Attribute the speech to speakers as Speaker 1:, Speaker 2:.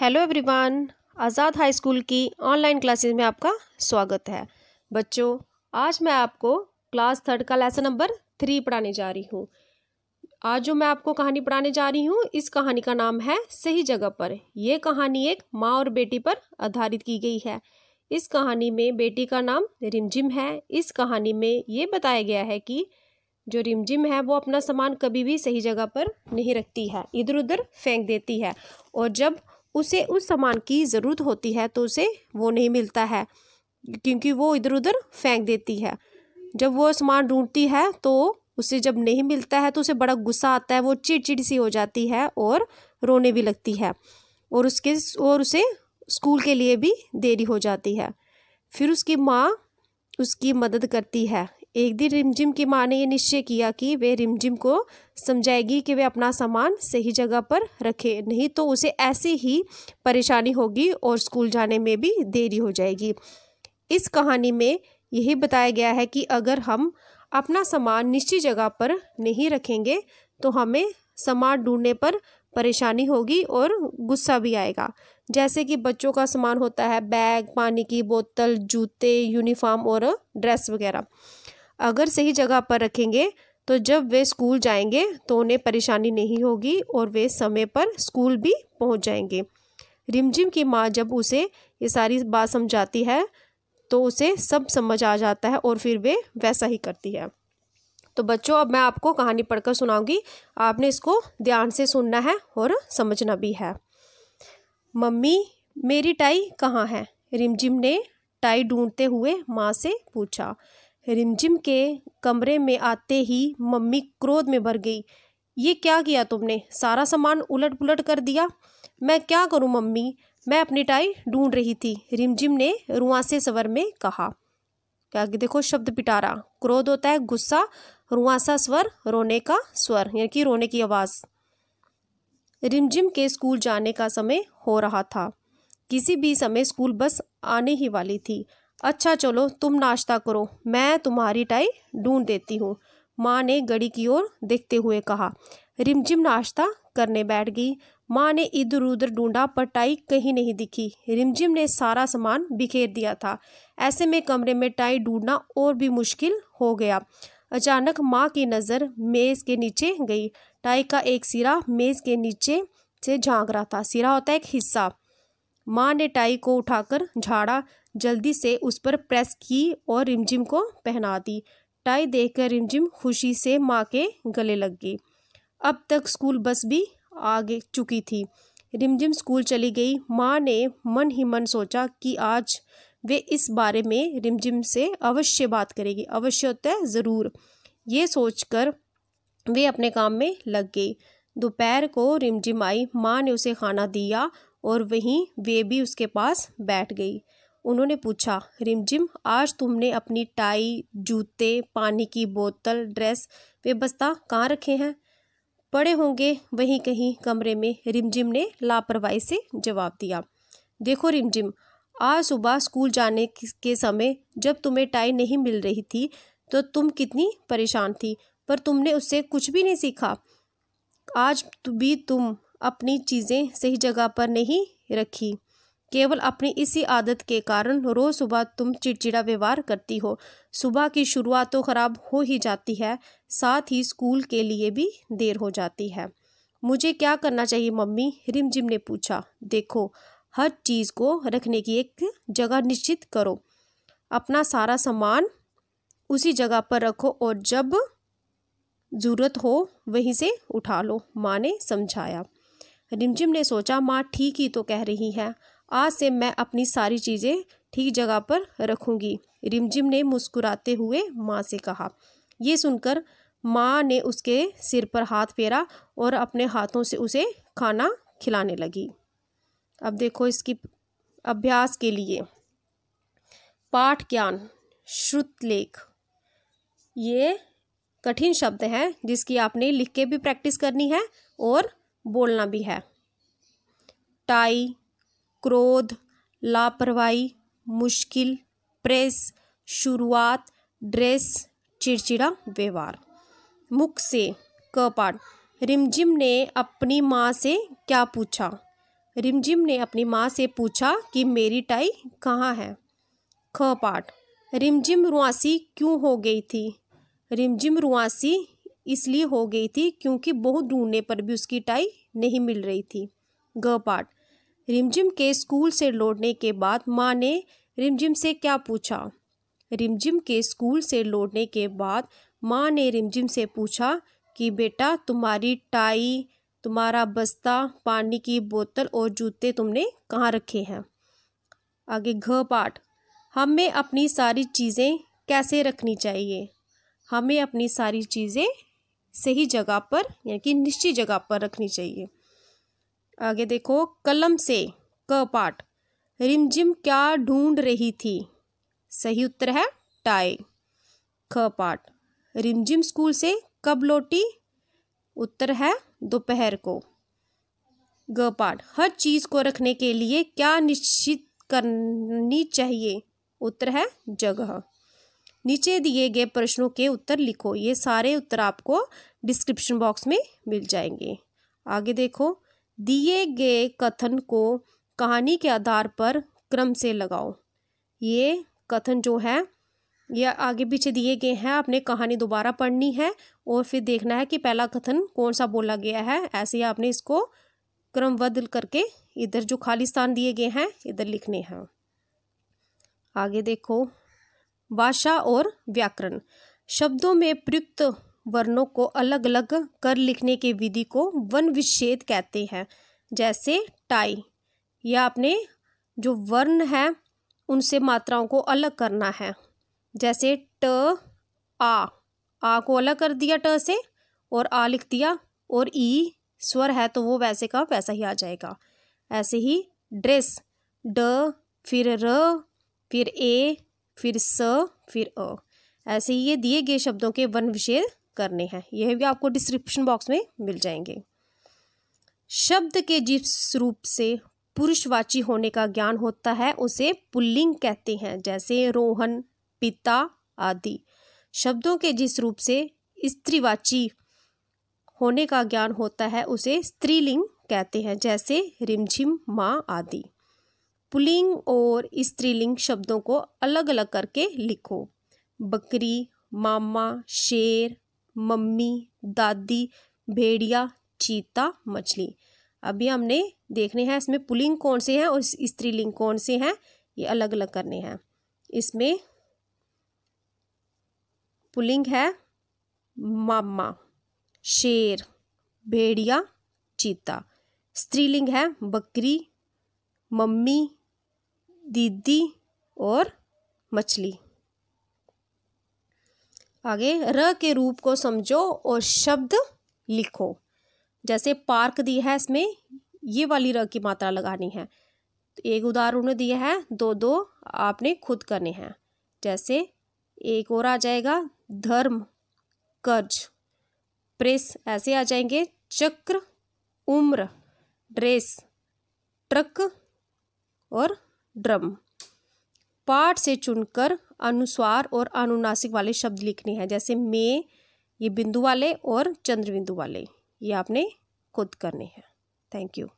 Speaker 1: hello everyone Azad high school की online classes में आपका स्वागत है बच्चों आज मैं आपको क्लास थर्ड का लेसन नंबर थ्री पढ़ाने जा रही हूँ आज जो मैं आपको कहानी पढ़ाने जा रही हूँ इस कहानी का नाम है सही जगह पर यह कहानी एक माँ और बेटी पर आधारित की गई है इस कहानी में बेटी का नाम रिमझिम है इस कहानी में ये बताया गया है कि जो रिमझिम है वो अपना सामान कभी भी सही जगह पर नहीं रखती है इधर उधर फेंक देती है और जब उसे उस सामान की ज़रूरत होती है तो उसे वो नहीं मिलता है क्योंकि वो इधर उधर फेंक देती है जब वो सामान ढूंढती है तो उसे जब नहीं मिलता है तो उसे बड़ा गुस्सा आता है वो चिड़चिड़ सी हो जाती है और रोने भी लगती है और उसके और उसे स्कूल के लिए भी देरी हो जाती है फिर उसकी माँ उसकी मदद करती है एक दिन रिमझिम की माँ ने यह निश्चय किया कि वे रिमझिम को समझाएगी कि वे अपना सामान सही जगह पर रखे नहीं तो उसे ऐसी ही परेशानी होगी और स्कूल जाने में भी देरी हो जाएगी इस कहानी में यही बताया गया है कि अगर हम अपना सामान निश्चित जगह पर नहीं रखेंगे तो हमें सामान ढूंढने पर परेशानी होगी और गुस्सा भी आएगा जैसे कि बच्चों का सामान होता है बैग पानी की बोतल जूते यूनिफॉर्म और ड्रेस वगैरह अगर सही जगह पर रखेंगे तो जब वे स्कूल जाएंगे तो उन्हें परेशानी नहीं होगी और वे समय पर स्कूल भी पहुंच जाएंगे रिमझिम की माँ जब उसे ये सारी बात समझाती है तो उसे सब समझ आ जाता है और फिर वे वैसा ही करती है तो बच्चों अब मैं आपको कहानी पढ़कर सुनाऊंगी आपने इसको ध्यान से सुनना है और समझना भी है मम्मी मेरी टाई कहाँ है रिमझिम ने टाई ढूंढते हुए माँ से पूछा रिमझिम के कमरे में आते ही मम्मी क्रोध में भर गई ये क्या किया तुमने सारा सामान उलट पुलट कर दिया मैं क्या करूँ मम्मी मैं अपनी टाई ढूंढ रही थी रिमझिम ने रुआ से सवर में कहा क्या देखो शब्द पिटारा क्रोध होता है गुस्सा रुआसा स्वर रोने का स्वर यानी कि रोने की आवाज़ रिमझिम के स्कूल जाने का समय हो रहा था किसी भी समय स्कूल बस आने ही वाली थी अच्छा चलो तुम नाश्ता करो मैं तुम्हारी टाई ढूंढ देती हूँ माँ ने गड़ी की ओर देखते हुए कहा रिमझिम नाश्ता करने बैठ गई माँ ने इधर उधर ढूंढा पर टाई कहीं नहीं दिखी रिमझिम ने सारा सामान बिखेर दिया था ऐसे में कमरे में टाई ढूंढना और भी मुश्किल हो गया अचानक माँ की नज़र मेज़ के नीचे गई टाई का एक सिरा मेज़ के नीचे से झांक रहा था सिरा होता है एक हिस्सा माँ ने टाई को उठाकर झाड़ा जल्दी से उस पर प्रेस की और रिमझिम को पहना दी टाई देखकर रिमझिम खुशी से माँ के गले लग गई अब तक स्कूल बस भी आ चुकी थी रिमझिम स्कूल चली गई माँ ने मन ही मन सोचा कि आज वे इस बारे में रिमझिम से अवश्य बात करेगी अवश्य होता है ज़रूर ये सोचकर वे अपने काम में लग गई दोपहर को रिमझिम आई माँ ने उसे खाना दिया और वहीं वे भी उसके पास बैठ गई उन्होंने पूछा रिमझिम आज तुमने अपनी टाई जूते पानी की बोतल ड्रेस वे बस्ता कहाँ रखे हैं पड़े होंगे वहीं कहीं कमरे में रिमझिम ने लापरवाही से जवाब दिया देखो रिमझिम आज सुबह स्कूल जाने के समय जब तुम्हें टाई नहीं मिल रही थी तो तुम कितनी परेशान थी पर तुमने उससे कुछ भी नहीं सीखा आज भी तुम अपनी चीज़ें सही जगह पर नहीं रखी केवल अपनी इसी आदत के कारण रोज़ सुबह तुम चिड़चिड़ा व्यवहार करती हो सुबह की शुरुआत तो ख़राब हो ही जाती है साथ ही स्कूल के लिए भी देर हो जाती है मुझे क्या करना चाहिए मम्मी रिमझिम ने पूछा देखो हर चीज़ को रखने की एक जगह निश्चित करो अपना सारा सामान उसी जगह पर रखो और जब ज़रूरत हो वहीं से उठा लो माँ ने समझाया रिमझिम ने सोचा माँ ठीक ही तो कह रही है आज से मैं अपनी सारी चीज़ें ठीक जगह पर रखूँगी रिमझिम ने मुस्कुराते हुए माँ से कहा ये सुनकर माँ ने उसके सिर पर हाथ फेरा और अपने हाथों से उसे खाना खिलाने लगी अब देखो इसकी अभ्यास के लिए पाठ ज्ञान श्रुतलेख ये कठिन शब्द हैं जिसकी आपने लिख के भी प्रैक्टिस करनी है और बोलना भी है टाई क्रोध लापरवाही मुश्किल प्रेस शुरुआत ड्रेस चिड़चिड़ा व्यवहार मुख से क पाठ रिमझिम ने अपनी माँ से क्या पूछा रिमझिम ने अपनी माँ से पूछा कि मेरी टाई कहाँ है ख पाठ रिमझिम रुआसी क्यों हो गई थी रिमझिम रुआसी इसलिए हो गई थी क्योंकि बहुत ढूंढने पर भी उसकी टाई नहीं मिल रही थी ग पाठ रिमझिम के स्कूल से लौटने के बाद माँ ने रिमझिम से क्या पूछा रिमझिम के स्कूल से लौटने के बाद माँ ने रिमझिम से पूछा कि बेटा तुम्हारी टाई तुम्हारा बस्ता पानी की बोतल और जूते तुमने कहाँ रखे हैं आगे घ पाठ हमें अपनी सारी चीज़ें कैसे रखनी चाहिए हमें अपनी सारी चीज़ें सही जगह पर यानी कि निश्चित जगह पर रखनी चाहिए आगे देखो कलम से क पाठ रिमझिम क्या ढूंढ रही थी सही उत्तर है टाई ख पाठ रिमझिम स्कूल से कब लौटी उत्तर है दोपहर को ग पाठ हर चीज़ को रखने के लिए क्या निश्चित करनी चाहिए उत्तर है जगह नीचे दिए गए प्रश्नों के उत्तर लिखो ये सारे उत्तर आपको डिस्क्रिप्शन बॉक्स में मिल जाएंगे आगे देखो दिए गए कथन को कहानी के आधार पर क्रम से लगाओ ये कथन जो है या आगे पीछे दिए गए हैं आपने कहानी दोबारा पढ़नी है और फिर देखना है कि पहला कथन कौन सा बोला गया है ऐसे ही आपने इसको क्रमबद्ध करके इधर जो खाली स्थान दिए गए हैं इधर लिखने हैं आगे देखो भाषा और व्याकरण शब्दों में प्रयुक्त वर्णों को अलग अलग कर लिखने की विधि को वन विच्छेद कहते हैं जैसे टाई या आपने जो वर्ण है उनसे मात्राओं को अलग करना है जैसे ट आ आ को अलग कर दिया ट से और आ लिख दिया और ई स्वर है तो वो वैसे का वैसा ही आ जाएगा ऐसे ही ड्रेस ड फिर र फिर ए फिर स फिर अ ऐसे ही ये दिए गए शब्दों के वन विषेद करने हैं यह भी आपको डिस्क्रिप्शन बॉक्स में मिल जाएंगे शब्द के जिस रूप से पुरुषवाची होने का ज्ञान होता है उसे पुल्लिंग कहते हैं जैसे रोहन पिता आदि शब्दों के जिस रूप से स्त्रीवाची होने का ज्ञान होता है उसे स्त्रीलिंग कहते हैं जैसे रिमझिम माँ आदि पुलिंग और स्त्रीलिंग शब्दों को अलग अलग करके लिखो बकरी मामा शेर मम्मी दादी भेड़िया चीता मछली अभी हमने देखने हैं इसमें पुलिंग कौन से हैं और स्त्रीलिंग कौन से हैं ये अलग अलग करने हैं इसमें पुलिंग है मामा शेर भेड़िया चीता स्त्रीलिंग है बकरी मम्मी दीदी और मछली आगे र के रूप को समझो और शब्द लिखो जैसे पार्क दिया है इसमें ये वाली र की मात्रा लगानी है तो एक उदाहरण उन्होंने दिया है दो दो आपने खुद करने हैं जैसे एक और आ जाएगा धर्म कर्ज प्रेस ऐसे आ जाएंगे चक्र उम्र ड्रेस ट्रक और ड्रम पाठ से चुनकर अनुस्वार और अनुनासिक वाले शब्द लिखने हैं जैसे में ये बिंदु वाले और चंद्र बिंदु वाले ये आपने खुद करने हैं थैंक यू